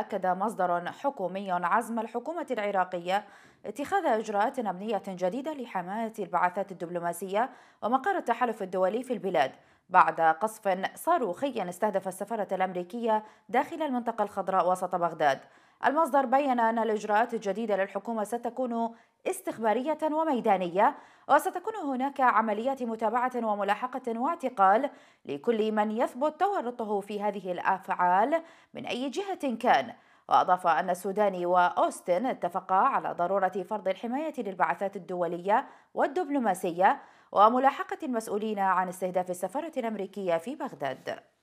أكد مصدر حكومي عزم الحكومة العراقية اتخاذ إجراءات أمنية جديدة لحماية البعثات الدبلوماسية ومقر التحالف الدولي في البلاد بعد قصف صاروخي استهدف السفارة الأمريكية داخل المنطقة الخضراء وسط بغداد المصدر بين أن الإجراءات الجديدة للحكومة ستكون استخبارية وميدانية وستكون هناك عمليات متابعة وملاحقة واعتقال لكل من يثبت تورطه في هذه الأفعال من أي جهة كان وأضاف أن السوداني وأوستن اتفقا على ضرورة فرض الحماية للبعثات الدولية والدبلوماسية وملاحقة المسؤولين عن استهداف السفارة الأمريكية في بغداد